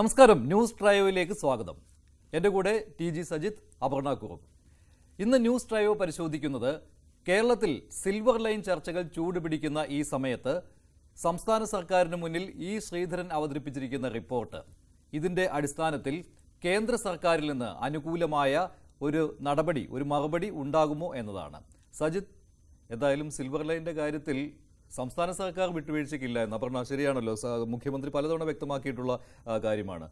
നമസ്കാരം ന്യൂസ് ട്രയോയിലേക്ക് സ്വാഗതം എൻ്റെ കൂടെ ടി ജി സജിത് അപർണ ഇന്ന് ന്യൂസ് ട്രയോ പരിശോധിക്കുന്നത് കേരളത്തിൽ സിൽവർ ലൈൻ ചർച്ചകൾ ചൂടുപിടിക്കുന്ന ഈ സമയത്ത് സംസ്ഥാന സർക്കാരിന് മുന്നിൽ ഇ ശ്രീധരൻ അവതരിപ്പിച്ചിരിക്കുന്ന റിപ്പോർട്ട് ഇതിൻ്റെ അടിസ്ഥാനത്തിൽ കേന്ദ്ര സർക്കാരിൽ നിന്ന് അനുകൂലമായ ഒരു നടപടി ഒരു മറുപടി ഉണ്ടാകുമോ എന്നതാണ് സജിത് എന്തായാലും സിൽവർ ലൈൻ്റെ കാര്യത്തിൽ സംസ്ഥാന സർക്കാർ വിട്ടുവീഴ്ചയ്ക്കില്ല എന്ന് പറഞ്ഞാൽ ശരിയാണല്ലോ മുഖ്യമന്ത്രി പലതവണ വ്യക്തമാക്കിയിട്ടുള്ള കാര്യമാണ്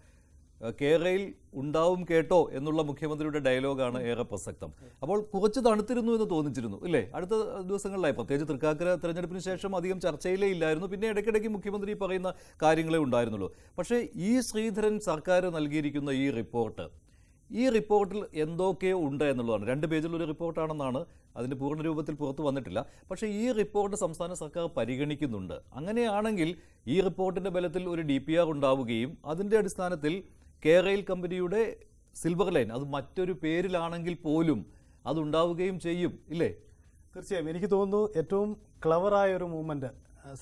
കേരളയിൽ ഉണ്ടാവും കേട്ടോ എന്നുള്ള മുഖ്യമന്ത്രിയുടെ ഡയലോഗാണ് ഏറെ പ്രസക്തം അപ്പോൾ കുറച്ച് തണുത്തിരുന്നു എന്ന് തോന്നിച്ചിരുന്നു ഇല്ലേ അടുത്ത ദിവസങ്ങളിലായി പ്രത്യേകിച്ച് തൃക്കാക്കര തെരഞ്ഞെടുപ്പിന് ശേഷം അധികം ചർച്ചയിലേ ഇല്ലായിരുന്നു പിന്നെ ഇടയ്ക്കിടയ്ക്ക് മുഖ്യമന്ത്രി പറയുന്ന കാര്യങ്ങളേ ഉണ്ടായിരുന്നുള്ളൂ പക്ഷേ ഈ ശ്രീധരൻ സർക്കാർ നൽകിയിരിക്കുന്ന ഈ റിപ്പോർട്ട് ഈ റിപ്പോർട്ടിൽ എന്തൊക്കെയോ ഉണ്ട് എന്നുള്ളതാണ് രണ്ട് പേജിലുള്ള റിപ്പോർട്ടാണെന്നാണ് അതിൻ്റെ പൂർണ്ണ രൂപത്തിൽ പുറത്തു വന്നിട്ടില്ല പക്ഷേ ഈ റിപ്പോർട്ട് സംസ്ഥാന സർക്കാർ പരിഗണിക്കുന്നുണ്ട് അങ്ങനെയാണെങ്കിൽ ഈ റിപ്പോർട്ടിൻ്റെ ബലത്തിൽ ഒരു ഡി പി ആർ ഉണ്ടാവുകയും അതിൻ്റെ അടിസ്ഥാനത്തിൽ കേരയിൽ കമ്പനിയുടെ സിൽവർ ലൈൻ അത് മറ്റൊരു പേരിലാണെങ്കിൽ പോലും അതുണ്ടാവുകയും ചെയ്യും ഇല്ലേ തീർച്ചയായും എനിക്ക് തോന്നുന്നു ഏറ്റവും ക്ലവറായ ഒരു മൂവ്മെൻ്റ്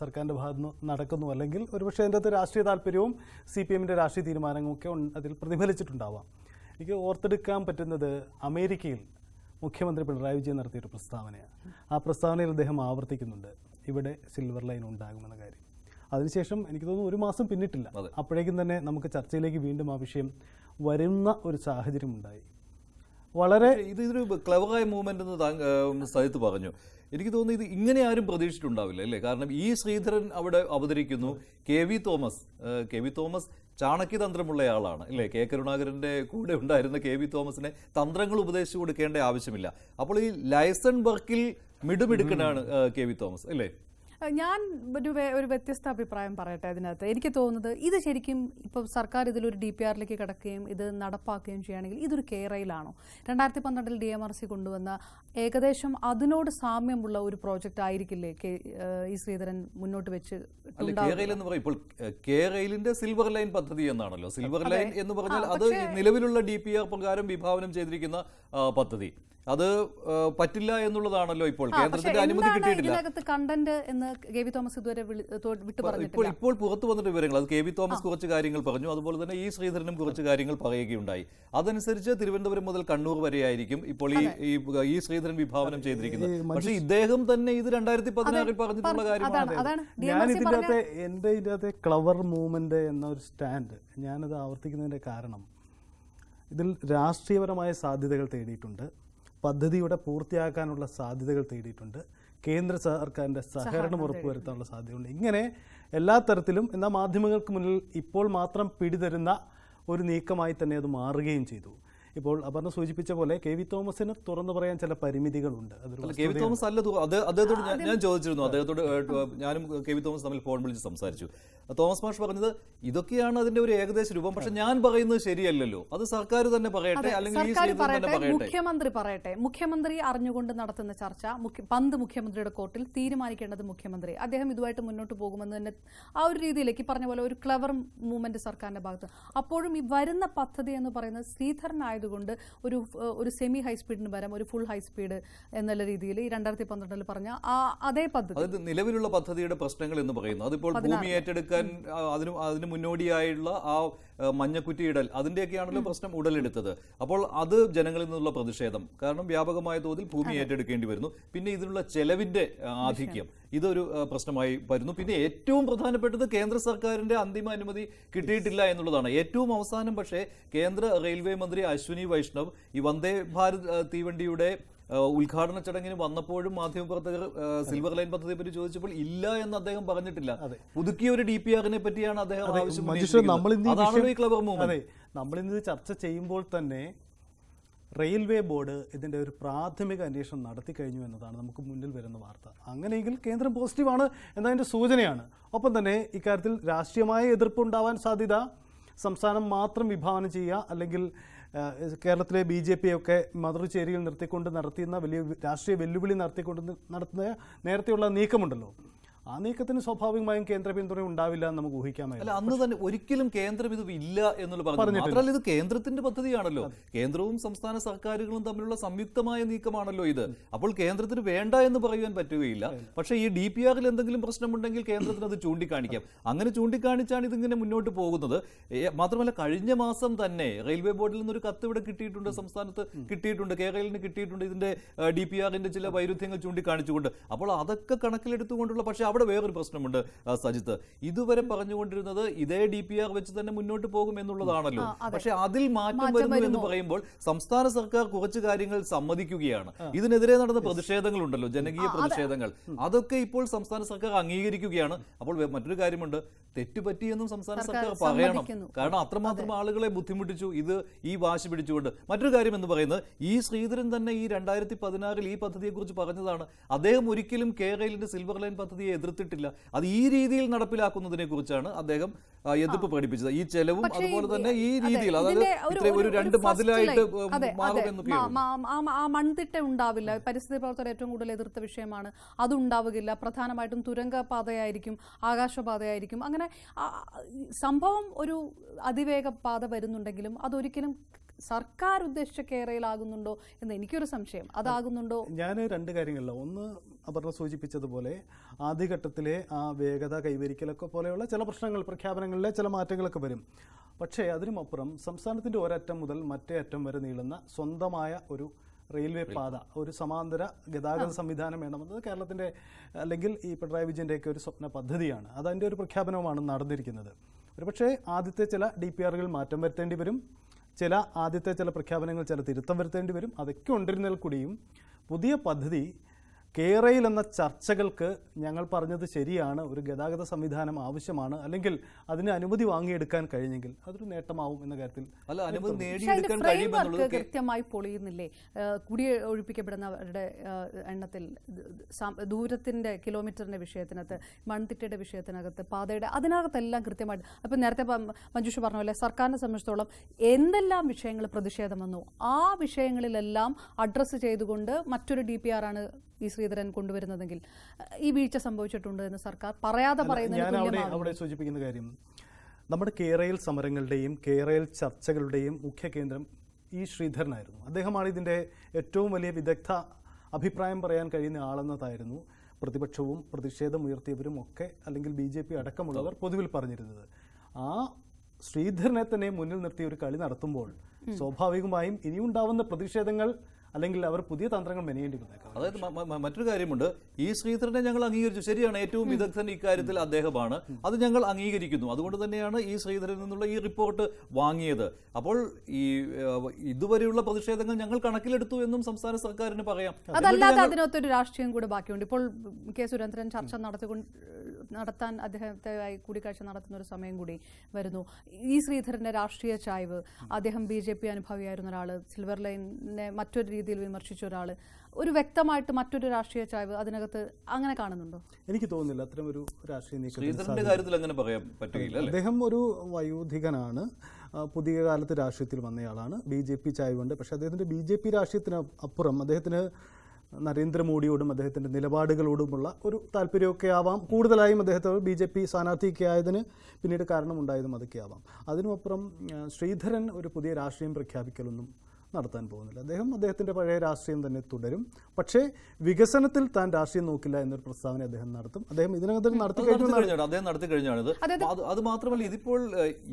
സർക്കാരിൻ്റെ ഭാഗത്തു നിന്ന് നടക്കുന്നു അല്ലെങ്കിൽ ഒരുപക്ഷെ അതിൻ്റെ അകത്ത് രാഷ്ട്രീയ താല്പര്യവും സി പി എമ്മിൻ്റെ രാഷ്ട്രീയ തീരുമാനങ്ങളൊക്കെ അതിൽ പ്രതിഫലിച്ചിട്ടുണ്ടാവാം എനിക്ക് ഓർത്തെടുക്കാൻ പറ്റുന്നത് അമേരിക്കയിൽ മുഖ്യമന്ത്രി പിണറായി വിജയൻ നടത്തിയൊരു പ്രസ്താവനയാണ് ആ പ്രസ്താവനയിൽ അദ്ദേഹം ആവർത്തിക്കുന്നുണ്ട് ഇവിടെ സിൽവർ ലൈൻ ഉണ്ടാകുമെന്ന കാര്യം അതിനുശേഷം എനിക്ക് തോന്നുന്നു ഒരു മാസം പിന്നിട്ടില്ല അപ്പോഴേക്കും തന്നെ നമുക്ക് ചർച്ചയിലേക്ക് വീണ്ടും ആ വിഷയം വരുന്ന ഒരു സാഹചര്യം ഉണ്ടായി വളരെ ഇത് ഇതൊരു ക്ലവറായ മൂവ്മെന്റ് എന്ന് സഹിത്ത് പറഞ്ഞു എനിക്ക് തോന്നുന്നു ഇത് ഇങ്ങനെ ആരും പ്രതീക്ഷിച്ചിട്ടുണ്ടാവില്ല അല്ലേ കാരണം ഈ ശ്രീധരൻ അവിടെ അവതരിക്കുന്നു K V Thomas K V Thomas ചാണക്യതന്ത്രമുള്ള ആളാണ് അല്ലേ കെ കരുണാകരൻ്റെ കൂടെ ഉണ്ടായിരുന്ന കെ വി തോമസിനെ തന്ത്രങ്ങൾ ഉപദേശിച്ചു കൊടുക്കേണ്ട ആവശ്യമില്ല അപ്പോൾ ഈ ലൈസൺ വർക്കിൽ മിടുമിടുക്കനാണ് കെ വി തോമസ് അല്ലേ ഞാൻ ഒരു ഒരു വ്യത്യസ്ത അഭിപ്രായം പറയട്ടെ അതിനകത്ത് എനിക്ക് തോന്നുന്നത് ഇത് ശരിക്കും ഇപ്പോൾ സർക്കാർ ഇതിലൊരു ഡി പി ആറിലേക്ക് കിടക്കുകയും ഇത് നടപ്പാക്കുകയും ചെയ്യുകയാണെങ്കിൽ ഇതൊരു കേരളയിലാണോ രണ്ടായിരത്തി പന്ത്രണ്ടിൽ ഡി എം ആർ സി കൊണ്ടുവന്ന ഏകദേശം അതിനോട് സാമ്യമുള്ള ഒരു പ്രോജക്റ്റ് ആയിരിക്കില്ലേ ഈ ശ്രീധരൻ മുന്നോട്ട് വെച്ച് ഇപ്പോൾ കേരളിന്റെ സിൽവർ ലൈൻ പദ്ധതി എന്നാണല്ലോ സിൽവർ ലൈൻ എന്ന് പറഞ്ഞാൽ അത് നിലവിലുള്ള ഡി പി ആർ പ്രകാരം വിഭാവനം ചെയ്തിരിക്കുന്ന പദ്ധതി അത് പറ്റില്ല എന്നുള്ളതാണല്ലോ ഇപ്പോൾ കേന്ദ്രത്തിന്റെ അനുമതി കിട്ടിയിട്ടില്ല കണ്ടന്റ് എന്ന് കെ വി തോമസ് ഇതുവരെ ഇപ്പോൾ ഇപ്പോൾ പുറത്തു വന്നിട്ട് വിവരങ്ങൾ അത് കെ വി തോമസ് കുറച്ച് കാര്യങ്ങൾ പറഞ്ഞു അതുപോലെ തന്നെ ഈ ശ്രീധരനും കുറച്ച് കാര്യങ്ങൾ പറയുകയുണ്ടായി അതനുസരിച്ച് തിരുവനന്തപുരം മുതൽ കണ്ണൂർ വരെയായിരിക്കും ഇപ്പോൾ ഈ ഈ ശ്രീധരൻ അദ്ദേഹത്തിന് വിഭാവനം ചെയ്തിരിക്കുന്നത് പക്ഷെ ഇദ്ദേഹം തന്നെ ഇത് രണ്ടായിരത്തി പതിനാറിൽ പറഞ്ഞിട്ടുള്ള കാര്യമാണ് ഞാൻ ഇതിൻ്റെ അകത്തെ എൻ്റെ ഇതിൻ്റെ അകത്തെ ക്ലവർ മൂവ്മെൻ്റ് എന്ന ഒരു സ്റ്റാൻഡ് ഞാനത് ആവർത്തിക്കുന്നതിൻ്റെ കാരണം ഇതിൽ രാഷ്ട്രീയപരമായ സാധ്യതകൾ തേടിയിട്ടുണ്ട് പദ്ധതിയുടെ പൂർത്തിയാക്കാനുള്ള സാധ്യതകൾ തേടിയിട്ടുണ്ട് കേന്ദ്ര സർക്കാരിൻ്റെ സഹകരണം ഉറപ്പുവരുത്താനുള്ള സാധ്യതയുണ്ട് ഇങ്ങനെ എല്ലാ തരത്തിലും എന്നാൽ മാധ്യമങ്ങൾക്ക് മുന്നിൽ ഇപ്പോൾ മാത്രം പിടിതരുന്ന ഒരു നീക്കമായി തന്നെ അത് മാറുകയും ചെയ്തു ഇപ്പോൾ അപർണ സൂചിപ്പിച്ച പോലെ കെ വി തോമസിന് തുറന്നു പറയാൻ ചില പരിമിതികളുണ്ട് കെ വി തോമസ് അല്ല അദ്ദേഹത്തോട് ഞാൻ ചോദിച്ചിരുന്നു അദ്ദേഹത്തോട് ഞാനും കെ വി തോമസ് തമ്മിൽ ഫോൺ വിളിച്ച് സംസാരിച്ചു തോമസ് മാഷ് പറഞ്ഞത് ഇതൊക്കെയാണ് അതിന്റെ ഒരു ഏകദേശ രൂപം പക്ഷെ ഞാൻ പറയുന്നത് ശരിയല്ലല്ലോ അത് സർക്കാർ തന്നെ പറയട്ടെ അല്ലെങ്കിൽ മുഖ്യമന്ത്രി പറയട്ടെ മുഖ്യമന്ത്രി അറിഞ്ഞുകൊണ്ട് നടത്തുന്ന ചർച്ച പന്ത് മുഖ്യമന്ത്രിയുടെ കോർട്ടിൽ തീരുമാനിക്കേണ്ടത് മുഖ്യമന്ത്രി അദ്ദേഹം ഇതുമായിട്ട് മുന്നോട്ട് പോകുമെന്ന് തന്നെ ആ ഒരു രീതിയിലേക്ക് പറഞ്ഞ പോലെ ഒരു ക്ലവർ മൂവ്മെന്റ് സർക്കാരിന്റെ ഭാഗത്ത് അപ്പോഴും ഈ വരുന്ന പദ്ധതി എന്ന് പറയുന്നത് ശ്രീധരനായത് അതുകൊണ്ട് ഒരു ഒരു സെമി ഹൈ സ്പീഡിന് പകരം ഒരു ഫുൾ ഹൈ സ്പീഡ് എന്നുള്ള രീതിയിൽ ഈ രണ്ടായിരത്തി പന്ത്രണ്ടിൽ പറഞ്ഞ ആ അതേ പദ്ധതി അത് നിലവിലുള്ള പദ്ധതിയുടെ പ്രശ്നങ്ങൾ എന്ന് പറയുന്നു അതിപ്പോൾ ഭൂമി ഏറ്റെടുക്കാൻ അതിന് അതിന് മുന്നോടിയായുള്ള ആ മഞ്ഞക്കുറ്റി ഇടൽ അതിൻ്റെയൊക്കെയാണല്ലോ പ്രശ്നം ഉടലെടുത്തത് അപ്പോൾ അത് ജനങ്ങളിൽ നിന്നുള്ള പ്രതിഷേധം കാരണം വ്യാപകമായ തോതിൽ ഭൂമി ഏറ്റെടുക്കേണ്ടി വരുന്നു പിന്നെ ഇതിനുള്ള ചെലവിൻ്റെ ആധിക്യം ഇതൊരു പ്രശ്നമായി വരുന്നു പിന്നെ ഏറ്റവും പ്രധാനപ്പെട്ടത് കേന്ദ്ര സർക്കാരിന്റെ അന്തിമ അനുമതി കിട്ടിയിട്ടില്ല എന്നുള്ളതാണ് ഏറ്റവും അവസാനം പക്ഷേ കേന്ദ്ര റെയിൽവേ മന്ത്രി അശ്വിനി വൈഷ്ണവ് ഈ വന്ദേ ഭാരത് തീവണ്ടിയുടെ ഉദ്ഘാടന ചടങ്ങിന് വന്നപ്പോഴും മാധ്യമപ്രവർത്തകർ സിൽവർ ലൈൻ പദ്ധതിയെ പറ്റി ചോദിച്ചപ്പോൾ ഇല്ല എന്ന് അദ്ദേഹം പറഞ്ഞിട്ടില്ല പുതുക്കിയ ഒരു ഡി പി ആറിനെ പറ്റിയാണ് അദ്ദേഹം ആവശ്യം നമ്മൾ ഇന്ന് ചർച്ച ചെയ്യുമ്പോൾ തന്നെ റെയിൽവേ ബോർഡ് ഇതിൻ്റെ ഒരു പ്രാഥമിക അന്വേഷണം നടത്തി കഴിഞ്ഞു എന്നതാണ് നമുക്ക് മുന്നിൽ വരുന്ന വാർത്ത അങ്ങനെയെങ്കിൽ കേന്ദ്രം പോസിറ്റീവാണ് എന്നതിൻ്റെ സൂചനയാണ് ഒപ്പം തന്നെ ഇക്കാര്യത്തിൽ രാഷ്ട്രീയമായ എതിർപ്പുണ്ടാവാൻ സാധ്യത സംസ്ഥാനം മാത്രം വിഭാവനം ചെയ്യുക അല്ലെങ്കിൽ കേരളത്തിലെ ബി ജെ പിയൊക്കെ മധുരചേരിയിൽ നിർത്തിക്കൊണ്ട് നടത്തിയുന്ന വലിയ രാഷ്ട്രീയ വെല്ലുവിളി നടത്തിക്കൊണ്ട് നടത്തുന്ന നേരത്തെയുള്ള നീക്കമുണ്ടല്ലോ ആ നീക്കത്തിന് സ്വാഭാവികമായും കേന്ദ്ര പിന്തുണ ഉണ്ടാവില്ല എന്ന് നമുക്ക് അല്ല അന്ന് തന്നെ ഒരിക്കലും കേന്ദ്രം ഇത് ഇല്ല എന്നുള്ള പറഞ്ഞു മാത്രമല്ല ഇത് കേന്ദ്രത്തിന്റെ പദ്ധതിയാണല്ലോ കേന്ദ്രവും സംസ്ഥാന സർക്കാരുകളും തമ്മിലുള്ള സംയുക്തമായ നീക്കമാണല്ലോ ഇത് അപ്പോൾ കേന്ദ്രത്തിന് വേണ്ട എന്ന് പറയുവാൻ പറ്റുകയില്ല പക്ഷേ ഈ ഡി പി ആറിൽ എന്തെങ്കിലും പ്രശ്നമുണ്ടെങ്കിൽ കേന്ദ്രത്തിന് അത് ചൂണ്ടിക്കാണിക്കാം അങ്ങനെ ചൂണ്ടിക്കാണിച്ചാണ് ഇതിങ്ങനെ മുന്നോട്ട് പോകുന്നത് മാത്രമല്ല കഴിഞ്ഞ മാസം തന്നെ റെയിൽവേ ബോർഡിൽ നിന്നൊരു കത്ത് ഇവിടെ കിട്ടിയിട്ടുണ്ട് സംസ്ഥാനത്ത് കിട്ടിയിട്ടുണ്ട് കേരളത്തിന് കിട്ടിയിട്ടുണ്ട് ഇതിന്റെ ഡി പി ആറിന്റെ ചില വൈരുദ്ധ്യങ്ങൾ ചൂണ്ടിക്കാണിച്ചുകൊണ്ട് അപ്പോൾ അതൊക്കെ കണക്കിലെടുത്തുകൊണ്ടുള്ള പക്ഷേ അവിടെ വേറൊരു പ്രശ്നമുണ്ട് സജിത്ത് ഇതുവരെ പറഞ്ഞുകൊണ്ടിരുന്നത് ഇതേ ഡി പി ആർ വെച്ച് തന്നെ മുന്നോട്ട് പോകും എന്നുള്ളതാണല്ലോ പക്ഷെ അതിൽ മാറ്റം വരുന്നു എന്ന് പറയുമ്പോൾ സംസ്ഥാന സർക്കാർ കുറച്ച് കാര്യങ്ങൾ സമ്മതിക്കുകയാണ് ഇതിനെതിരെ നടന്ന പ്രതിഷേധങ്ങളുണ്ടല്ലോ ജനകീയ പ്രതിഷേധങ്ങൾ അതൊക്കെ ഇപ്പോൾ സംസ്ഥാന സർക്കാർ അംഗീകരിക്കുകയാണ് അപ്പോൾ മറ്റൊരു കാര്യമുണ്ട് തെറ്റുപറ്റിയെന്നും സംസ്ഥാന സർക്കാർ പറയണം കാരണം അത്രമാത്രം ആളുകളെ ബുദ്ധിമുട്ടിച്ചു ഇത് ഈ വാശി പിടിച്ചുകൊണ്ട് മറ്റൊരു കാര്യം എന്ന് പറയുന്നത് ഈ ശ്രീധരൻ തന്നെ ഈ രണ്ടായിരത്തി പതിനാറിൽ ഈ പദ്ധതിയെക്കുറിച്ച് പറഞ്ഞതാണ് അദ്ദേഹം ഒരിക്കലും കേരളിന്റെ സിൽവർ ലൈൻ പദ്ധതിയെ എതിർത്തിട്ടില്ല അത് ഈ രീതിയിൽ നടപ്പിലാക്കുന്നതിനെ കുറിച്ചാണ് അദ്ദേഹം എതിർപ്പ് പഠിപ്പിച്ചത് ഈ ചെലവും അതുപോലെ തന്നെ ഈ രീതിയിൽ അതായത് ഒരു രണ്ട് മതിലായിട്ട് ആ മൺതിട്ട ഉണ്ടാവില്ല പരിസ്ഥിതി പ്രവർത്തകർ ഏറ്റവും കൂടുതൽ എതിർത്ത വിഷയമാണ് അതുണ്ടാവുകയില്ല പ്രധാനമായിട്ടും തുരങ്കപാതയായിരിക്കും ആകാശപാതയായിരിക്കും അങ്ങനെ സംഭവം ഒരു അതിവേഗ പാത വരുന്നുണ്ടെങ്കിലും അതൊരിക്കലും സർക്കാർ ഉദ്ദേശിച്ച കേരളയിലാകുന്നുണ്ടോ എന്ന് എനിക്കൊരു സംശയം അതാകുന്നുണ്ടോ ഞാൻ രണ്ട് കാര്യങ്ങളില്ല ഒന്ന് അപർണ സൂചിപ്പിച്ചതുപോലെ ആദ്യഘട്ടത്തിലെ ആ വേഗത കൈവരിക്കലൊക്കെ പോലെയുള്ള ചില പ്രശ്നങ്ങൾ പ്രഖ്യാപനങ്ങളിലെ ചില മാറ്റങ്ങളൊക്കെ വരും പക്ഷേ അതിനുമപ്പുറം സംസ്ഥാനത്തിൻ്റെ ഒരറ്റം മുതൽ മറ്റേ അറ്റം വരെ നീളുന്ന സ്വന്തമായ ഒരു റെയിൽവേ പാത ഒരു സമാന്തര ഗതാഗത സംവിധാനം വേണമെന്നത് കേരളത്തിൻ്റെ അല്ലെങ്കിൽ ഈ പിണറായി വിജയൻ്റെയൊക്കെ ഒരു സ്വപ്ന പദ്ധതിയാണ് അതതിൻ്റെ ഒരു പ്രഖ്യാപനവുമാണ് നടന്നിരിക്കുന്നത് ഒരുപക്ഷേ ആദ്യത്തെ ചില ഡി പി ആറുകൾ മാറ്റം വരുത്തേണ്ടി വരും ചില ആദ്യത്തെ ചില പ്രഖ്യാപനങ്ങൾ ചില തിരുത്തം വരുത്തേണ്ടി വരും അതൊക്കെ ഉണ്ടിരുന്നാൽ കൂടിയും പുതിയ പദ്ധതി കേരയിൽ എന്ന ചർച്ചകൾക്ക് ഞങ്ങൾ പറഞ്ഞത് ശരിയാണ് ഒരു ഗതാഗത സംവിധാനം ആവശ്യമാണ് അല്ലെങ്കിൽ അതിന് അനുമതി വാങ്ങിയെടുക്കാൻ കഴിഞ്ഞെങ്കിൽ അതൊരു നേട്ടമാവും എന്ന കാര്യത്തിൽ അല്ല അനുമതി കൃത്യമായി പൊളിയുന്നില്ലേ കുടി ഒഴിപ്പിക്കപ്പെടുന്നവരുടെ എണ്ണത്തിൽ ദൂരത്തിന്റെ കിലോമീറ്ററിന്റെ വിഷയത്തിനകത്ത് മൺതിട്ടയുടെ വിഷയത്തിനകത്ത് പാതയുടെ അതിനകത്തെല്ലാം കൃത്യമായിട്ട് അപ്പം നേരത്തെ മഞ്ജുഷ് പറഞ്ഞ പോലെ സർക്കാരിനെ സംബന്ധിച്ചിടത്തോളം എന്തെല്ലാം വിഷയങ്ങൾ പ്രതിഷേധം വന്നു ആ വിഷയങ്ങളിലെല്ലാം അഡ്രസ്സ് ചെയ്തുകൊണ്ട് മറ്റൊരു ഡി പി ആർ ആണ് ഈ ശ്രീധരൻ കൊണ്ടുവരുന്നതെങ്കിൽ ഈ വീഴ്ച സംഭവിച്ചിട്ടുണ്ട് എന്ന് സർക്കാർ പറയാതെ പറയുന്നത് അവിടെ സൂചിപ്പിക്കുന്ന കാര്യം നമ്മുടെ കേരയിൽ സമരങ്ങളുടെയും കേരയിൽ ചർച്ചകളുടെയും മുഖ്യ കേന്ദ്രം ഈ ശ്രീധരനായിരുന്നു അദ്ദേഹമാണ് ഇതിൻ്റെ ഏറ്റവും വലിയ വിദഗ്ധ അഭിപ്രായം പറയാൻ കഴിയുന്ന ആളെന്നതായിരുന്നു പ്രതിപക്ഷവും പ്രതിഷേധം ഉയർത്തിയവരും ഒക്കെ അല്ലെങ്കിൽ ബി ജെ പി അടക്കമുള്ളവർ പൊതുവിൽ പറഞ്ഞിരുന്നത് ആ ശ്രീധരനെ തന്നെ മുന്നിൽ നിർത്തി ഒരു കളി നടത്തുമ്പോൾ സ്വാഭാവികമായും ഇനിയുണ്ടാവുന്ന പ്രതിഷേധങ്ങൾ അല്ലെങ്കിൽ അവർ പുതിയ തന്ത്രങ്ങൾ മെനയേണ്ടി വന്നേക്കാം അതായത് മറ്റൊരു കാര്യമുണ്ട് ഈ ശ്രീധരനെ ഞങ്ങൾ അംഗീകരിച്ചു ശരിയാണ് ഏറ്റവും വിദഗ്ധൻ ഇക്കാര്യത്തിൽ അദ്ദേഹമാണ് അത് ഞങ്ങൾ അംഗീകരിക്കുന്നു അതുകൊണ്ട് തന്നെയാണ് ഈ ശ്രീധരനിൽ നിന്നുള്ള ഈ റിപ്പോർട്ട് വാങ്ങിയത് അപ്പോൾ ഈ ഇതുവരെയുള്ള പ്രതിഷേധങ്ങൾ ഞങ്ങൾ കണക്കിലെടുത്തു എന്നും സംസ്ഥാന സർക്കാരിന് പറയാം അതല്ലാതെ അതിനകത്തൊരു രാഷ്ട്രീയം കൂടെ ബാക്കിയുണ്ട് ഇപ്പോൾ കെ സുരേന്ദ്രൻ ചർച്ച നടത്തിക്കൊണ്ട് നടത്താൻ അദ്ദേഹത്തെ കൂടിക്കാഴ്ച നടത്തുന്ന ഒരു സമയം കൂടി വരുന്നു ഈ ശ്രീധരന്റെ രാഷ്ട്രീയ ചായ്വ് അദ്ദേഹം ബി ജെ പി അനുഭവിയായിരുന്ന ഒരാൾ സിൽവർ ലൈനെ മറ്റൊരു രീതിയിൽ വിമർശിച്ച ഒരാൾ ഒരു വ്യക്തമായിട്ട് മറ്റൊരു രാഷ്ട്രീയ ചായ്വ് അതിനകത്ത് അങ്ങനെ കാണുന്നുണ്ടോ എനിക്ക് തോന്നുന്നില്ല അത്തരം ഒരു രാഷ്ട്രീയ നീക്കം കാര്യത്തിൽ അങ്ങനെ പറയാൻ പറ്റുകയില്ല അദ്ദേഹം ഒരു വയോധികനാണ് പുതിയ കാലത്ത് രാഷ്ട്രീയത്തിൽ വന്നയാളാണ് ബി ജെ പി ചായ്വുണ്ട് പക്ഷേ അദ്ദേഹത്തിൻ്റെ ബി ജെ പി രാഷ്ട്രീയത്തിന് അപ്പുറം അദ്ദേഹത്തിന് നരേന്ദ്രമോദിയോടും അദ്ദേഹത്തിൻ്റെ നിലപാടുകളോടുമുള്ള ഒരു താല്പര്യമൊക്കെ ആവാം കൂടുതലായും അദ്ദേഹത്തെ ബി ജെ പി സ്ഥാനാർത്ഥിയൊക്കെ ആയതിന് പിന്നീട് കാരണമുണ്ടായതും അതൊക്കെ ആവാം അതിനുമപ്പുറം ശ്രീധരൻ ഒരു പുതിയ രാഷ്ട്രീയം പ്രഖ്യാപിക്കലൊന്നും നടത്താൻ പോകുന്നില്ല അദ്ദേഹം അദ്ദേഹത്തിൻ്റെ പഴയ രാഷ്ട്രീയം തന്നെ തുടരും പക്ഷേ വികസനത്തിൽ താൻ രാഷ്ട്രീയം നോക്കില്ല എന്നൊരു പ്രസ്താവന അദ്ദേഹം നടത്തും അദ്ദേഹം ഇതിനകം നടത്തി കഴിഞ്ഞാണ് അദ്ദേഹം നടത്തി കഴിഞ്ഞാണ് അത് മാത്രമല്ല ഇതിപ്പോൾ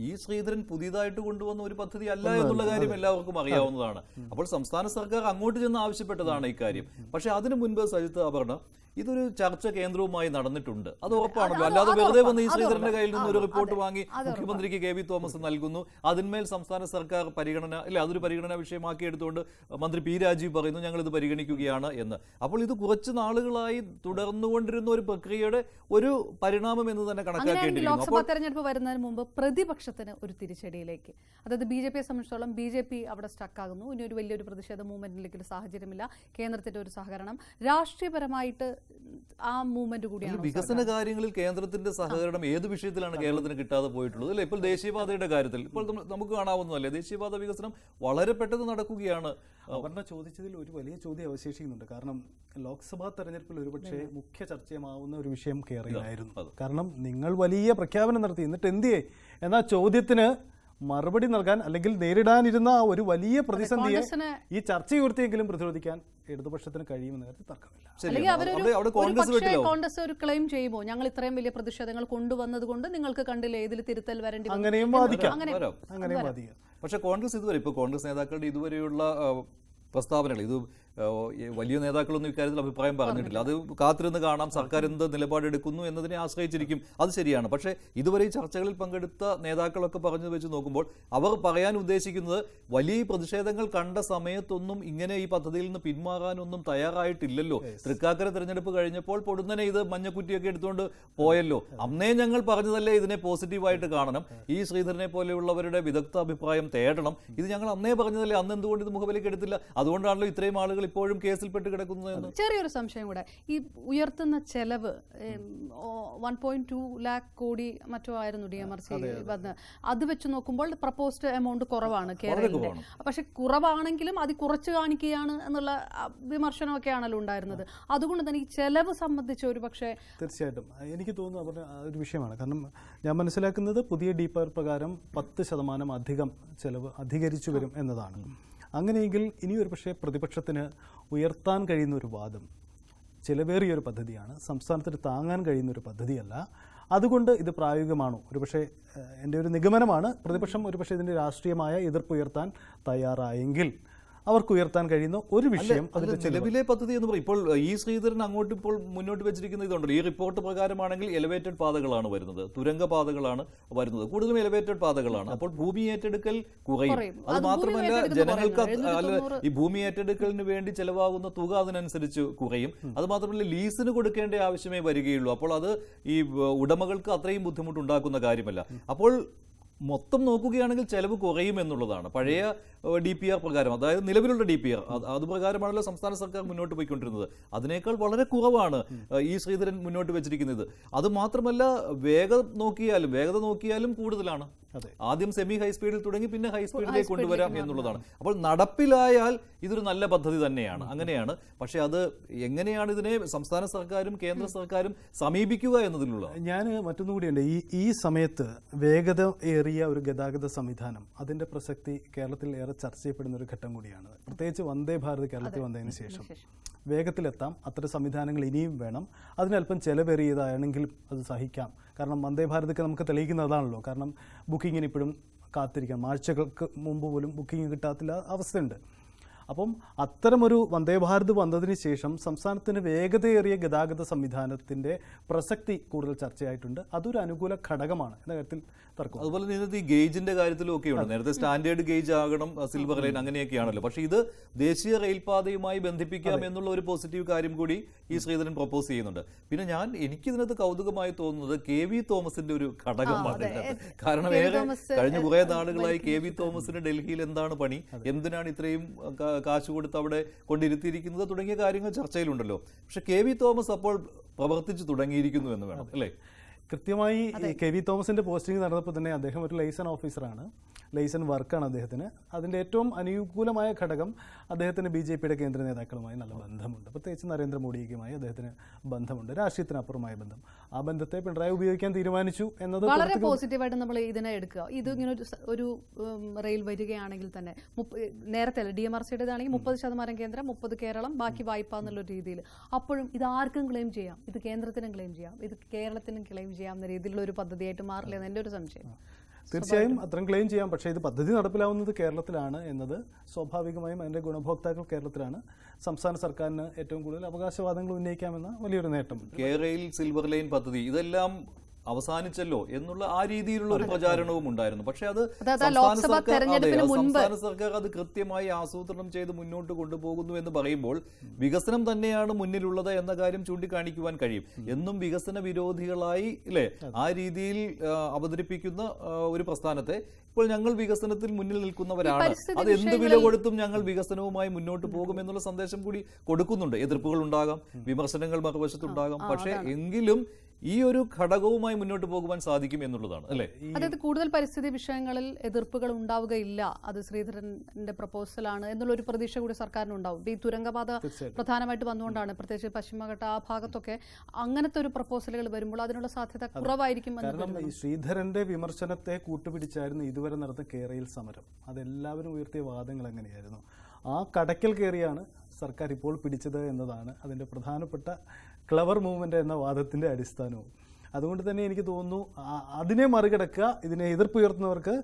ഈ ശ്രീധരൻ പുതിയതായിട്ട് കൊണ്ടുവന്ന ഒരു പദ്ധതി അല്ല എന്നുള്ള കാര്യം എല്ലാവർക്കും അറിയാവുന്നതാണ് അപ്പോൾ സംസ്ഥാന സർക്കാർ അങ്ങോട്ട് ചെന്ന് ആവശ്യപ്പെട്ടതാണ് ഇക്കാര്യം പക്ഷേ അതിനു മുൻപ് സജിത്ത് അപർണ ഇതൊരു ചർച്ച കേന്ദ്രവുമായി നടന്നിട്ടുണ്ട് അത് ഉറപ്പാണല്ലോ അല്ലാതെ വെറുതെ വന്ന് ഈ ശ്രീധരന്റെ കയ്യിൽ നിന്ന് ഒരു റിപ്പോർട്ട് വാങ്ങി മുഖ്യമന്ത്രിക്ക് കെ വി തോമസ് നൽകുന്നു അതിന്മേൽ സംസ്ഥാന സർക്കാർ പരിഗണന അല്ലെ അതൊരു പരിഗണന വിഷയമാക്കി എടുത്തുകൊണ്ട് മന്ത്രി പി രാജീവ് പറയുന്നു ഞങ്ങൾ ഇത് പരിഗണിക്കുകയാണ് എന്ന് അപ്പോൾ ഇത് കുറച്ച് നാളുകളായി തുടർന്നുകൊണ്ടിരുന്ന ഒരു പ്രക്രിയയുടെ ഒരു പരിണാമം എന്ന് തന്നെ കണക്കാക്കേണ്ടി ലോക്സഭാ തെരഞ്ഞെടുപ്പ് വരുന്നതിന് മുമ്പ് പ്രതിപക്ഷത്തിന് ഒരു തിരിച്ചടിയിലേക്ക് അതായത് ബി ജെ പിയെ സംബന്ധിച്ചോളം ബി ജെ പി അവിടെ സ്റ്റക്കാകുന്നു ഇനി ഒരു വലിയൊരു പ്രതിഷേധ മൂവ്മെന്റിലേക്ക് ഒരു സാഹചര്യമില്ല കേന്ദ്രത്തിന്റെ ഒരു സഹകരണം രാഷ്ട്രീയപരമായിട്ട് ആ മൂവ്മെന്റ് കൂടിയാണ് വികസന കാര്യങ്ങളിൽ കേന്ദ്രത്തിന്റെ സഹകരണം ഏത് വിഷയത്തിലാണ് കേരളത്തിന് കിട്ടാതെ പോയിട്ടുള്ളത് അല്ലെ ഇപ്പോൾ ദേശീയപാതയുടെ കാര്യത്തിൽ ഇപ്പോൾ നമുക്ക് കാണാവുന്നതല്ലേ ദേശീയപാത വികസനം വളരെ പെട്ടെന്ന് നടക്കുകയാണ് അവരുടെ ചോദിച്ചതിൽ ഒരു വലിയ ചോദ്യം അവശേഷിക്കുന്നുണ്ട് കാരണം ലോക്സഭാ തെരഞ്ഞെടുപ്പിൽ ഒരുപക്ഷെ മുഖ്യ ചർച്ചയമാവുന്ന ഒരു വിഷയം കേരളമായിരുന്നു കാരണം നിങ്ങൾ വലിയ പ്രഖ്യാപനം നടത്തി എന്നിട്ട് എന്തിയെ എന്നാ ചോദ്യത്തിന് മറുപടി നൽകാൻ അല്ലെങ്കിൽ നേരിടാനിരുന്ന ഒരു വലിയ പ്രതിസന്ധിയെ ഈ ഉയർത്തിയെങ്കിലും പ്രതിരോധിക്കാൻ ഇടതുപക്ഷത്തിന് കഴിയുമെന്ന കാര്യത്തിൽ തർക്കമില്ല കോൺഗ്രസ് ഒരു ക്ലെയിം ചെയ്യുമോ ഞങ്ങൾ ഇത്രയും വലിയ പ്രതിഷേധങ്ങൾ കൊണ്ടുവന്നത് കൊണ്ട് നിങ്ങൾക്ക് കണ്ടില്ല ഏതിൽ തിരുത്തൽ വരേണ്ടി അങ്ങനെയും ബാധിക്കാം അങ്ങനെയും ബാധിക്കാം പക്ഷേ കോൺഗ്രസ് ഇതുവരെ ഇപ്പോൾ കോൺഗ്രസ് നേതാക്കളുടെ ഇതുവരെയുള്ള പ്രസ്താവനകൾ ഇത് വലിയ നേതാക്കളൊന്നും ഇക്കാര്യത്തിൽ അഭിപ്രായം പറഞ്ഞിട്ടില്ല അത് കാത്തിരുന്ന് കാണാം സർക്കാർ എന്ത് നിലപാടെടുക്കുന്നു എന്നതിനെ ആശ്രയിച്ചിരിക്കും അത് ശരിയാണ് പക്ഷേ ഇതുവരെ ചർച്ചകളിൽ പങ്കെടുത്ത നേതാക്കളൊക്കെ പറഞ്ഞത് വെച്ച് നോക്കുമ്പോൾ അവർ പറയാൻ ഉദ്ദേശിക്കുന്നത് വലിയ പ്രതിഷേധങ്ങൾ കണ്ട സമയത്തൊന്നും ഇങ്ങനെ ഈ പദ്ധതിയിൽ നിന്ന് പിന്മാറാനൊന്നും തയ്യാറായിട്ടില്ലല്ലോ തൃക്കാക്കര തിരഞ്ഞെടുപ്പ് കഴിഞ്ഞപ്പോൾ പൊടുന്നനെ ഇത് മഞ്ഞക്കുറ്റിയൊക്കെ എടുത്തുകൊണ്ട് പോയല്ലോ അന്നേ ഞങ്ങൾ പറഞ്ഞതല്ലേ ഇതിനെ പോസിറ്റീവായിട്ട് കാണണം ഈ ശ്രീധരനെ പോലെയുള്ളവരുടെ വിദഗ്ധ അഭിപ്രായം തേടണം ഇത് ഞങ്ങൾ അന്നേ പറഞ്ഞതല്ലേ അന്ന് എന്തുകൊണ്ട് ഇത് മുഖവിലേക്ക് എടുത്തില്ല അതുകൊണ്ടാണല്ലോ ഇത്രയും ആളുകൾ ഇപ്പോഴും കേസിൽ കിടക്കുന്നു എന്ന് ചെറിയൊരു സംശയം കൂടെ ഈ ഉയർത്തുന്ന ചെലവ് വൺ പോയിന്റ് ടു ലാക്ക് കോടി മറ്റോ ആയിരുന്നു ഡി എം ആർ സി വന്ന് അത് വെച്ച് നോക്കുമ്പോൾ പ്രപ്പോസ്ഡ് എമൗണ്ട് കുറവാണ് കേരളത്തിൽ പക്ഷെ കുറവാണെങ്കിലും അത് കുറച്ച് കാണിക്കുകയാണ് എന്നുള്ള വിമർശനമൊക്കെ ആണല്ലോ ഉണ്ടായിരുന്നത് അതുകൊണ്ട് തന്നെ ഈ ചെലവ് സംബന്ധിച്ച് ഒരു പക്ഷേ തീർച്ചയായിട്ടും എനിക്ക് തോന്നുന്നു ഒരു വിഷയമാണ് കാരണം ഞാൻ മനസ്സിലാക്കുന്നത് പുതിയ ഡി പ്രകാരം പത്ത് ശതമാനം അധികം ചെലവ് അധികരിച്ചു വരും എന്നതാണ് അങ്ങനെയെങ്കിൽ ഇനിയൊരു പക്ഷേ പ്രതിപക്ഷത്തിന് ഉയർത്താൻ കഴിയുന്ന ഒരു വാദം ചിലവേറിയൊരു പദ്ധതിയാണ് സംസ്ഥാനത്തിന് താങ്ങാൻ കഴിയുന്ന ഒരു പദ്ധതിയല്ല അതുകൊണ്ട് ഇത് പ്രായോഗികമാണോ പക്ഷേ എൻ്റെ ഒരു നിഗമനമാണ് പ്രതിപക്ഷം പക്ഷേ ഇതിൻ്റെ രാഷ്ട്രീയമായ എതിർപ്പ് ഉയർത്താൻ തയ്യാറായെങ്കിൽ അവർക്ക് ഉയർത്താൻ കഴിയുന്ന ഒരു വിഷയം അതിന്റെ നിലവിലെ പദ്ധതി എന്ന് പറയും ഇപ്പോൾ ഈ ശ്രീധരൻ അങ്ങോട്ട് ഇപ്പോൾ മുന്നോട്ട് വെച്ചിരിക്കുന്ന ഇതുണ്ടല്ലോ ഈ റിപ്പോർട്ട് പ്രകാരമാണെങ്കിൽ എലവേറ്റഡ് പാതകളാണ് വരുന്നത് തുരങ്ക പാതകളാണ് വരുന്നത് കൂടുതലും എലവേറ്റഡ് പാതകളാണ് അപ്പോൾ ഭൂമി ഏറ്റെടുക്കൽ കുറയും അത് മാത്രമല്ല ജനങ്ങൾക്ക് ഈ ഭൂമി ഏറ്റെടുക്കലിന് വേണ്ടി ചെലവാകുന്ന തുക അതിനനുസരിച്ച് കുറയും അത് മാത്രമല്ല ലീസിന് കൊടുക്കേണ്ട ആവശ്യമേ വരികയുള്ളൂ അപ്പോൾ അത് ഈ ഉടമകൾക്ക് അത്രയും ബുദ്ധിമുട്ടുണ്ടാക്കുന്ന കാര്യമല്ല അപ്പോൾ മൊത്തം നോക്കുകയാണെങ്കിൽ ചെലവ് കുറയും എന്നുള്ളതാണ് പഴയ ഡി പി ആർ പ്രകാരം അതായത് നിലവിലുള്ള ഡി പി ആർ അത് പ്രകാരമാണല്ലോ സംസ്ഥാന സർക്കാർ മുന്നോട്ട് പോയിക്കൊണ്ടിരുന്നത് അതിനേക്കാൾ വളരെ കുറവാണ് ഈ ശ്രീധരൻ മുന്നോട്ട് വെച്ചിരിക്കുന്നത് അത് മാത്രമല്ല വേഗത നോക്കിയാലും വേഗത നോക്കിയാലും കൂടുതലാണ് ആദ്യം സെമി ഹൈ സ്പീഡിൽ തുടങ്ങി പിന്നെ ഹൈ സ്പീഡിലേക്ക് കൊണ്ടുവരാം എന്നുള്ളതാണ് അപ്പോൾ നടപ്പിലായാൽ ഇതൊരു നല്ല പദ്ധതി തന്നെയാണ് അങ്ങനെയാണ് പക്ഷെ അത് എങ്ങനെയാണ് ഇതിനെ സംസ്ഥാന സർക്കാരും കേന്ദ്ര സർക്കാരും സമീപിക്കുക എന്നതിലുള്ള ഞാൻ മറ്റൊന്നുകൂടിയുണ്ട് ഈ ഈ സമയത്ത് വേഗത ഏറി വലിയ ഒരു ഗതാഗത സംവിധാനം അതിൻ്റെ പ്രസക്തി കേരളത്തിൽ ഏറെ ചർച്ച ചെയ്യപ്പെടുന്ന ഒരു ഘട്ടം കൂടിയാണ് പ്രത്യേകിച്ച് വന്ദേ ഭാരത് കേരളത്തിൽ വന്നതിന് ശേഷം വേഗത്തിലെത്താം അത്തരം സംവിധാനങ്ങൾ ഇനിയും വേണം അതിനല്പം ചിലവേറിയതാണെങ്കിൽ അത് സഹിക്കാം കാരണം വന്ദേ ഭാരതൊക്കെ നമുക്ക് തെളിയിക്കുന്നതാണല്ലോ കാരണം ബുക്കിങ്ങിന് ഇപ്പോഴും കാത്തിരിക്കാം ആഴ്ചകൾക്ക് മുമ്പ് പോലും ബുക്കിംഗ് കിട്ടാത്ത അവസ്ഥയുണ്ട് അപ്പം അത്തരമൊരു വന്ദേ ഭാരത് വന്നതിന് ശേഷം സംസ്ഥാനത്തിന് വേഗതയേറിയ ഗതാഗത സംവിധാനത്തിൻ്റെ പ്രസക്തി കൂടുതൽ ചർച്ചയായിട്ടുണ്ട് അതൊരു അനുകൂല ഘടകമാണ് എന്ന കാര്യത്തിൽ തർക്കം അതുപോലെ നീന്തത് ഈ ഗേജിന്റെ കാര്യത്തിലും ഒക്കെ ഉണ്ട് നേരത്തെ സ്റ്റാൻഡേർഡ് ഗേജ് ആകണം സിൽവർ ലൈൻ അങ്ങനെയൊക്കെയാണല്ലോ പക്ഷേ ഇത് ദേശീയ റെയിൽപാതയുമായി ബന്ധിപ്പിക്കാം എന്നുള്ള ഒരു പോസിറ്റീവ് കാര്യം കൂടി ഈ ശ്രീധരൻ പ്രപ്പോസ് ചെയ്യുന്നുണ്ട് പിന്നെ ഞാൻ എനിക്കിതിനകത്ത് കൗതുകമായി തോന്നുന്നത് കെ വി തോമസിന്റെ ഒരു ഘടകമാണ് കാരണം ഏറെ കഴിഞ്ഞ കുറെ നാളുകളായി കെ വി തോമസിന് ഡൽഹിയിൽ എന്താണ് പണി എന്തിനാണ് ഇത്രയും കാശ് കൊടുത്ത് അവിടെ കൊണ്ടിരുത്തിയിരിക്കുന്നത് തുടങ്ങിയ കാര്യങ്ങൾ ചർച്ചയിലുണ്ടല്ലോ പക്ഷെ കെ വി തോമസ് അപ്പോൾ പ്രവർത്തിച്ചു തുടങ്ങിയിരിക്കുന്നു എന്ന് വേണം അല്ലേ കൃത്യമായി കെ വി തോമസിന്റെ പോസ്റ്റിംഗ് നടന്നപ്പോൾ തന്നെ അദ്ദേഹം ഒരു ലൈസൺ ഓഫീസറാണ് ലൈസൺ വർക്കാണ് അദ്ദേഹത്തിന് അതിന്റെ ഏറ്റവും അനുകൂലമായ ഘടകം അദ്ദേഹത്തിന് ബി ജെ പിയുടെ കേന്ദ്ര നേതാക്കളുമായി നല്ല ബന്ധമുണ്ട് പ്രത്യേകിച്ച് നരേന്ദ്രമോദിയുമായി അദ്ദേഹത്തിന് ബന്ധമുണ്ട് രാഷ്ട്രീയത്തിനപ്പുറമായ ബന്ധം ആ ബന്ധത്തെ പിണറായി ഉപയോഗിക്കാൻ തീരുമാനിച്ചു എന്നത് വളരെ പോസിറ്റീവായിട്ട് നമ്മൾ ഇതിനെ എടുക്കുക ഇത് ഇങ്ങനെ ഒരു റെയിൽ വരികയാണെങ്കിൽ തന്നെ നേരത്തെ അല്ല ഡി എം ആർ സിയുടേതാണെങ്കിൽ മുപ്പത് ശതമാനം കേന്ദ്രം മുപ്പത് കേരളം ബാക്കി വായ്പ എന്നുള്ള രീതിയിൽ അപ്പോഴും ഇത് ആർക്കും ക്ലെയിം ചെയ്യാം ഇത് കേന്ദ്രത്തിനും ക്ലെയിം ചെയ്യാം ഇത് കേരളത്തിനും ക്ലെയിം ചെയ്യാം എന്ന രീതിയിലുള്ള ഒരു പദ്ധതിയായിട്ട് മാറില്ല എൻ്റെ ഒരു സംശയം തീർച്ചയായും അത്രയും ക്ലെയിം ചെയ്യാം പക്ഷേ ഇത് പദ്ധതി നടപ്പിലാവുന്നത് കേരളത്തിലാണ് എന്നത് സ്വാഭാവികമായും അതിൻ്റെ ഗുണഭോക്താക്കൾ കേരളത്തിലാണ് സംസ്ഥാന സർക്കാരിന് ഏറ്റവും കൂടുതൽ അവകാശവാദങ്ങൾ ഉന്നയിക്കാമെന്ന വലിയൊരു നേട്ടം കേരളയിൽ സിൽവർ ലൈൻ പദ്ധതി ഇതെല്ലാം അവസാനിച്ചല്ലോ എന്നുള്ള ആ രീതിയിലുള്ള ഒരു പ്രചാരണവും ഉണ്ടായിരുന്നു പക്ഷേ അത് സംസ്ഥാന സർക്കാർ അത് കൃത്യമായി ആസൂത്രണം ചെയ്ത് മുന്നോട്ട് കൊണ്ടുപോകുന്നു എന്ന് പറയുമ്പോൾ വികസനം തന്നെയാണ് മുന്നിലുള്ളത് എന്ന കാര്യം ചൂണ്ടിക്കാണിക്കുവാൻ കഴിയും എന്നും വികസന വിരോധികളായി അല്ലെ ആ രീതിയിൽ അവതരിപ്പിക്കുന്ന ഒരു പ്രസ്ഥാനത്തെ ഇപ്പോൾ ഞങ്ങൾ വികസനത്തിൽ മുന്നിൽ നിൽക്കുന്നവരാണ് അത് എന്ത് വില കൊടുത്തും ഞങ്ങൾ വികസനവുമായി മുന്നോട്ട് പോകും എന്നുള്ള സന്ദേശം കൂടി കൊടുക്കുന്നുണ്ട് എതിർപ്പുകൾ ഉണ്ടാകാം വിമർശനങ്ങൾ മറുവശത്തുണ്ടാകാം പക്ഷേ എങ്കിലും ഈ ഒരു ഘടകവുമായി മുന്നോട്ട് പോകുവാൻ സാധിക്കും എന്നുള്ളതാണ് അല്ലേ അതായത് കൂടുതൽ പരിസ്ഥിതി വിഷയങ്ങളിൽ എതിർപ്പുകൾ ഉണ്ടാവുകയില്ല അത് ശ്രീധരന്റെ പ്രപ്പോസലാണ് എന്നുള്ള ഒരു പ്രതീക്ഷ കൂടി സർക്കാരിന് ഉണ്ടാവും ഈ തുരങ്കപാത പ്രധാനമായിട്ട് വന്നുകൊണ്ടാണ് പ്രത്യേകിച്ച് പശ്ചിമഘട്ട ആ ഭാഗത്തൊക്കെ അങ്ങനത്തെ ഒരു പ്രപ്പോസലുകൾ വരുമ്പോൾ അതിനുള്ള സാധ്യത കുറവായിരിക്കും ശ്രീധരന്റെ വിമർശനത്തെ കൂട്ടുപിടിച്ചായിരുന്നു ഇതുവരെ നടന്ന കേരയിൽ സമരം അതെല്ലാവരും ഉയർത്തിയ വാദങ്ങൾ എങ്ങനെയായിരുന്നു ആ കടക്കൽ കയറിയാണ് സർക്കാർ ഇപ്പോൾ പിടിച്ചത് എന്നതാണ് അതിൻ്റെ പ്രധാനപ്പെട്ട ക്ലവർ മൂവ്മെൻ്റ് എന്ന വാദത്തിൻ്റെ അടിസ്ഥാനവും അതുകൊണ്ട് തന്നെ എനിക്ക് തോന്നുന്നു അതിനെ മറികടക്കുക ഇതിനെ എതിർപ്പുയർത്തുന്നവർക്ക്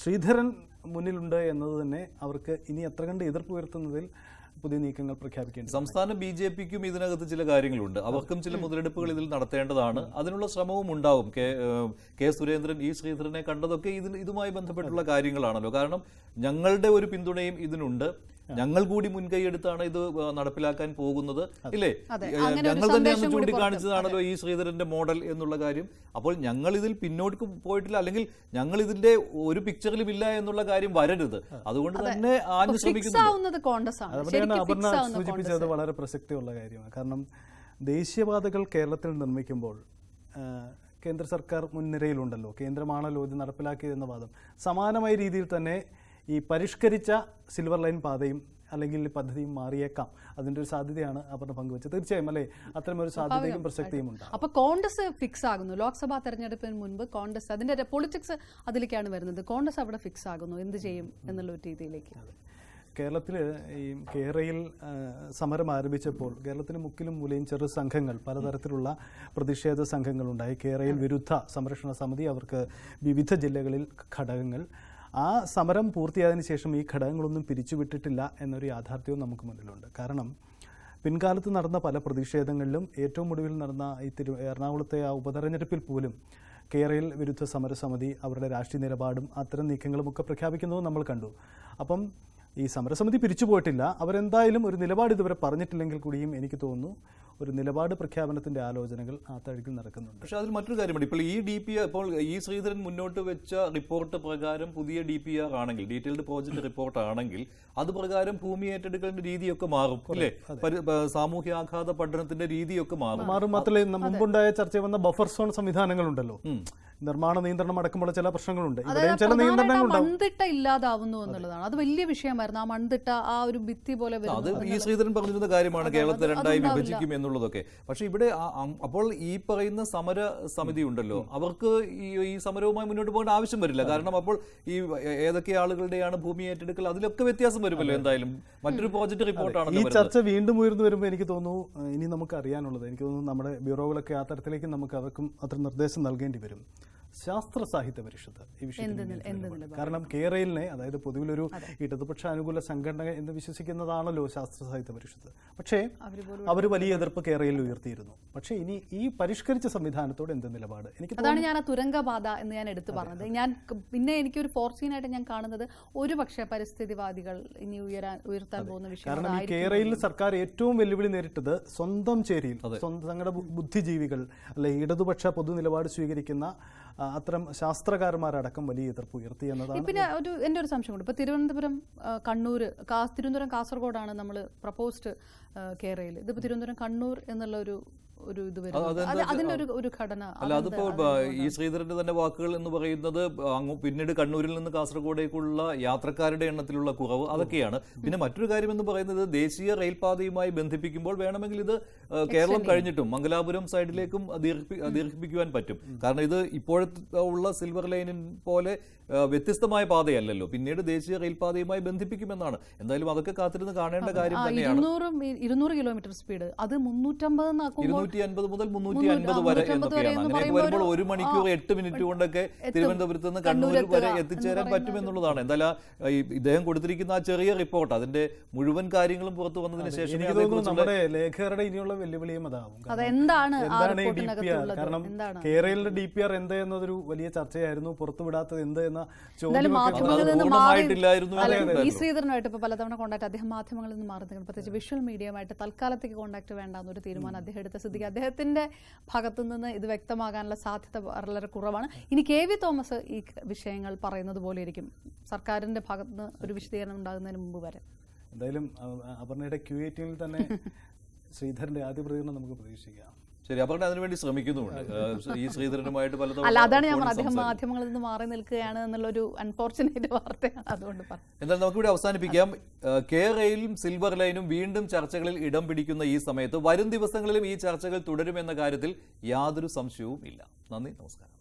ശ്രീധരൻ മുന്നിലുണ്ട് എന്നത് തന്നെ അവർക്ക് ഇനി എത്ര കണ്ട് എതിർപ്പുയർത്തുന്നതിൽ പുതിയ നീക്കങ്ങൾ പ്രഖ്യാപിക്കേണ്ടത് സംസ്ഥാന ബി ജെ പിക്കും ഇതിനകത്ത് ചില കാര്യങ്ങളുണ്ട് അവർക്കും ചില മുതലെടുപ്പുകൾ ഇതിൽ നടത്തേണ്ടതാണ് അതിനുള്ള ശ്രമവും ഉണ്ടാവും കെ കെ സുരേന്ദ്രൻ ഇ ശ്രീധരനെ കണ്ടതൊക്കെ ഇതിന് ഇതുമായി ബന്ധപ്പെട്ടുള്ള കാര്യങ്ങളാണല്ലോ കാരണം ഞങ്ങളുടെ ഒരു പിന്തുണയും ഇതിനുണ്ട് ഞങ്ങൾ കൂടി മുൻകൈ എടുത്താണ് ഇത് നടപ്പിലാക്കാൻ പോകുന്നത് ഇല്ലേ ഞങ്ങൾ തന്നെ ചൂണ്ടിക്കാണിച്ചതാണല്ലോ ഈ ശ്രീധരന്റെ മോഡൽ എന്നുള്ള കാര്യം അപ്പോൾ ഞങ്ങൾ ഇതിൽ പിന്നോട്ട് പോയിട്ടില്ല അല്ലെങ്കിൽ ഞങ്ങൾ ഇതിന്റെ ഒരു പിക്ചറിലും ഇല്ല എന്നുള്ള കാര്യം വരരുത് അതുകൊണ്ട് തന്നെ ആഞ്ഞു ശ്രമിക്കുന്നത് അപർണ സൂചിപ്പിച്ചത് വളരെ പ്രസക്തിയുള്ള കാര്യമാണ് കാരണം ദേശീയപാതകൾ കേരളത്തിൽ നിർമ്മിക്കുമ്പോൾ കേന്ദ്ര സർക്കാർ മുൻനിരയിലുണ്ടല്ലോ കേന്ദ്രമാണല്ലോ ഇത് നടപ്പിലാക്കിയതെന്ന വാദം സമാനമായ രീതിയിൽ തന്നെ ഈ പരിഷ്കരിച്ച സിൽവർ ലൈൻ പാതയും അല്ലെങ്കിൽ പദ്ധതിയും മാറിയേക്കാം അതിന്റെ ഒരു സാധ്യതയാണ് അപർണ പങ്കുവച്ചത് തീർച്ചയായും അല്ലേ അത്തരമൊരു സാധ്യതയും പ്രസക്തിയും ഉണ്ട് അപ്പൊ കോൺഗ്രസ് ഫിക്സ് ആകുന്നു ലോക്സഭാ തെരഞ്ഞെടുപ്പിന് മുൻപ് കോൺഗ്രസ് അതിന്റെ പൊളിറ്റിക്സ് അതിലേക്കാണ് വരുന്നത് കോൺഗ്രസ് അവിടെ ഫിക്സ് ആകുന്നു എന്ത് ചെയ്യും എന്നുള്ള ഒരു രീതിയിലേക്ക് കേരളത്തിൽ ഈ കേരയിൽ സമരം ആരംഭിച്ചപ്പോൾ കേരളത്തിന് മുക്കിലും മൂലയും ചെറു സംഘങ്ങൾ പലതരത്തിലുള്ള പ്രതിഷേധ സംഘങ്ങളുണ്ടായി കേരയിൽ വിരുദ്ധ സംരക്ഷണ സമിതി അവർക്ക് വിവിധ ജില്ലകളിൽ ഘടകങ്ങൾ ആ സമരം പൂർത്തിയായതിനു ശേഷം ഈ ഘടകങ്ങളൊന്നും പിരിച്ചുവിട്ടിട്ടില്ല എന്നൊരു യാഥാർത്ഥ്യവും നമുക്ക് മുന്നിലുണ്ട് കാരണം പിൻകാലത്ത് നടന്ന പല പ്രതിഷേധങ്ങളിലും ഏറ്റവും ഒടുവിൽ നടന്ന ഈ തിരു എറണാകുളത്തെ ആ ഉപതെരഞ്ഞെടുപ്പിൽ പോലും കേരളയിൽ വിരുദ്ധ സമരസമിതി അവരുടെ രാഷ്ട്രീയ നിലപാടും അത്തരം നീക്കങ്ങളുമൊക്കെ പ്രഖ്യാപിക്കുന്നതും നമ്മൾ കണ്ടു അപ്പം ഈ സമരസമിതി പിരിച്ചുപോയിട്ടില്ല അവരെന്തായാലും ഒരു നിലപാട് ഇതുവരെ പറഞ്ഞിട്ടില്ലെങ്കിൽ കൂടിയും എനിക്ക് തോന്നുന്നു ഒരു നിലപാട് പ്രഖ്യാപനത്തിന്റെ ആലോചനകൾ ആ തഴുകിൽ നടക്കുന്നുണ്ട് പക്ഷേ അതിൽ മറ്റൊരു കാര്യമാണ് ഇപ്പോൾ ഈ ഡി പി ഇപ്പോൾ ഈ ശ്രീധരൻ മുന്നോട്ട് വെച്ച റിപ്പോർട്ട് പ്രകാരം പുതിയ ഡി പി ആർ ആണെങ്കിൽ ഡീറ്റെയിൽഡ് പ്രോജക്റ്റ് റിപ്പോർട്ട് ആണെങ്കിൽ അത് പ്രകാരം ഭൂമി ഏറ്റെടുക്കലിന്റെ രീതിയൊക്കെ മാറും അല്ലേ സാമൂഹ്യാഘാത പഠനത്തിന്റെ രീതിയൊക്കെ മാറും മാറും മാത്രമല്ല മുമ്പുണ്ടായ ചർച്ച വന്ന ബഫർ സോൺ സംവിധാനങ്ങളുണ്ടല്ലോ നിർമ്മാണ നിയന്ത്രണം അടക്കമുള്ള ചില പ്രശ്നങ്ങളുണ്ട് ചില നിയന്ത്രണങ്ങൾ മൺതിട്ട ഇല്ലാതാവുന്നു എന്നുള്ളതാണ് അത് വലിയ വിഷയമായിരുന്നു ആ മൺതിട്ട ആ ഒരു ഭിത്തി പോലെ അത് ഈ ശ്രീധരൻ പറഞ്ഞിരുന്ന കാര്യമാണ് കേരളത്തെ രണ്ടായി വിഭജിക്കും എന്നുള്ളതൊക്കെ പക്ഷെ ഇവിടെ അപ്പോൾ ഈ പറയുന്ന സമര സമിതി ഉണ്ടല്ലോ അവർക്ക് ഈ സമരവുമായി മുന്നോട്ട് പോകേണ്ട ആവശ്യം വരില്ല കാരണം അപ്പോൾ ഈ ഏതൊക്കെ ആളുകളുടെയാണ് ഭൂമി ഏറ്റെടുക്കൽ അതിലൊക്കെ വ്യത്യാസം വരുമല്ലോ എന്തായാലും മറ്റൊരു പ്രോജക്ട് റിപ്പോർട്ടാണ് ഈ ചർച്ച വീണ്ടും ഉയർന്നു വരുമ്പോൾ എനിക്ക് തോന്നുന്നു ഇനി നമുക്ക് അറിയാനുള്ളത് എനിക്ക് തോന്നുന്നു നമ്മുടെ ബ്യൂറോകളൊക്കെ ആ തരത്തിലേക്ക് നമുക്ക് അവർക്കും അത്ര നിർദ്ദേശം നൽകേണ്ടി വരും ശാസ്ത്ര സാഹിത്യ പരിഷത്ത് ഈ വിഷയത്തിൽ കാരണം കേരളിനെ അതായത് പൊതുവിലൊരു ഇടതുപക്ഷ അനുകൂല സംഘടന എന്ന് വിശ്വസിക്കുന്നതാണല്ലോ ശാസ്ത്ര സാഹിത്യ പരിഷത്ത് പക്ഷേ അവർ വലിയ എതിർപ്പ് കേരളയിൽ ഉയർത്തിയിരുന്നു പക്ഷേ ഇനി ഈ പരിഷ്കരിച്ച സംവിധാനത്തോട് എന്ത് നിലപാട് എനിക്ക് അതാണ് ഞാൻ ആ തുരങ്കബാധ എന്ന് ഞാൻ എടുത്തു പറഞ്ഞത് ഞാൻ പിന്നെ എനിക്ക് ഒരു ഫോർസീനായിട്ട് ഞാൻ കാണുന്നത് ഒരു പക്ഷേ പരിസ്ഥിതിവാദികൾ ഇനി ഉയരാൻ ഉയർത്താൻ പോകുന്ന വിഷയം കാരണം ഈ കേരളയിൽ സർക്കാർ ഏറ്റവും വെല്ലുവിളി നേരിട്ടത് സ്വന്തം ചേരിയിൽ തങ്ങളുടെ ബുദ്ധിജീവികൾ അല്ലെ ഇടതുപക്ഷ പൊതു നിലപാട് സ്വീകരിക്കുന്ന അത്തരം ശാസ്ത്രകാരന്മാരടക്കം വലിയ എതിർപ്പ് ഉയർത്തി എന്നതാണ് പിന്നെ ഒരു എൻ്റെ ഒരു സംശയം ഉണ്ട് ഇപ്പോൾ തിരുവനന്തപുരം കണ്ണൂർ തിരുവനന്തപുരം കാസർഗോഡാണ് നമ്മൾ പ്രപ്പോസ്ഡ് കേരളയിൽ ഇതിപ്പോൾ തിരുവനന്തപുരം കണ്ണൂർ എന്നുള്ള ഒരു ഒരു ഇത് അതിന്റെ ഒരു ഒരു ഘടന അല്ല അതിപ്പോ ഈ ശ്രീധരന്റെ തന്നെ വാക്കുകൾ എന്ന് പറയുന്നത് അങ്ങ് പിന്നീട് കണ്ണൂരിൽ നിന്ന് കാസർഗോഡേക്കുള്ള യാത്രക്കാരുടെ എണ്ണത്തിലുള്ള കുറവ് അതൊക്കെയാണ് പിന്നെ മറ്റൊരു കാര്യം എന്ന് പറയുന്നത് ദേശീയ റെയിൽപാതയുമായി ബന്ധിപ്പിക്കുമ്പോൾ വേണമെങ്കിൽ ഇത് കേരളം കഴിഞ്ഞിട്ടും മംഗലാപുരം സൈഡിലേക്കും ദീർഘിപ്പിക്കുവാൻ പറ്റും കാരണം ഇത് ഇപ്പോഴത്തെ ഉള്ള സിൽവർ ലൈനിൻ പോലെ വ്യത്യസ്തമായ പാതയല്ലല്ലോ പിന്നീട് ദേശീയ റെയിൽപാതയുമായി ബന്ധിപ്പിക്കുമെന്നാണ് എന്തായാലും അതൊക്കെ കാത്തിരുന്ന് കാണേണ്ട കാര്യം തന്നെയാണ് ഇരുന്നൂറ് കിലോമീറ്റർ സ്പീഡ് അത് മുന്നൂറ്റമ്പത് മുന്നൂറ്റി അൻപത് മുതൽ മുന്നൂറ്റി അൻപത് വരെ എന്നൊക്കെയാണ് അങ്ങനെയൊക്കെ വരുമ്പോൾ ഒരു മണിക്കൂർ എട്ട് മിനിറ്റ് കൊണ്ടൊക്കെ തിരുവനന്തപുരത്ത് നിന്ന് കണ്ണൂരിൽ വരെ എത്തിച്ചേരാൻ പറ്റുമെന്നുള്ളതാണ് എന്തായാലും ഇദ്ദേഹം കൊടുത്തിരിക്കുന്ന ആ ചെറിയ റിപ്പോർട്ട് അതിന്റെ മുഴുവൻ കാര്യങ്ങളും പുറത്തു വന്നതിന് ശേഷം നമ്മുടെ ലേഖകരുടെ ഇനിയുള്ള വെല്ലുവിളിയും അതാവും എന്താണ് കാരണം കേരളയിലെ ഡി പി ആർ എന്ത് എന്നതൊരു വലിയ ചർച്ചയായിരുന്നു പുറത്തുവിടാത്തത് എന്ത് എന്ന ചോദ്യം ഈ ശ്രീധരനുമായിട്ട് ഇപ്പൊ പലതവണ കോണ്ടാക്ട് അദ്ദേഹം മാധ്യമങ്ങളിൽ നിന്ന് മാറുന്നു പ്രത്യേകിച്ച് വിഷ്വൽ മീഡിയയുമായിട്ട് തൽക്കാലത്തേക്ക് കോണ്ടാക്ട് എന്നൊരു തീരുമാനം അദ്ദേഹം എടുത്ത സ്ഥിതി സാധിക്കും അദ്ദേഹത്തിൻ്റെ ഭാഗത്തു നിന്ന് ഇത് വ്യക്തമാകാനുള്ള സാധ്യത വളരെ കുറവാണ് ഇനി കെ വി തോമസ് ഈ വിഷയങ്ങൾ പറയുന്നത് പോലെ ഇരിക്കും സർക്കാരിൻ്റെ ഭാഗത്തുനിന്ന് ഒരു വിശദീകരണം ഉണ്ടാകുന്നതിന് മുമ്പ് വരെ എന്തായാലും അപർണയുടെ ക്യു എയ്റ്റീനിൽ തന്നെ ശ്രീധരൻ്റെ ആദ്യ പ്രതികരണം നമുക്ക് പ്രതീക്ഷിക്കാം ശരി അപർണ വേണ്ടി ശ്രമിക്കുന്നുണ്ട് ഈ ശ്രീധരനുമായിട്ട് പലതവണ അല്ല അതാണ് ഞാൻ അദ്ദേഹം മാധ്യമങ്ങളിൽ നിന്ന് മാറി നിൽക്കുകയാണ് എന്നുള്ളൊരു അൺഫോർച്ചുനേറ്റ് വാർത്തയാണ് അതുകൊണ്ട് പറഞ്ഞു എന്നാൽ നമുക്കിവിടെ അവസാനിപ്പിക്കാം കേരളയിലും സിൽവർ ലൈനും വീണ്ടും ചർച്ചകളിൽ ഇടം പിടിക്കുന്ന ഈ സമയത്ത് വരും ദിവസങ്ങളിലും ഈ ചർച്ചകൾ തുടരുമെന്ന കാര്യത്തിൽ യാതൊരു സംശയവും ഇല്ല നന്ദി നമസ്കാരം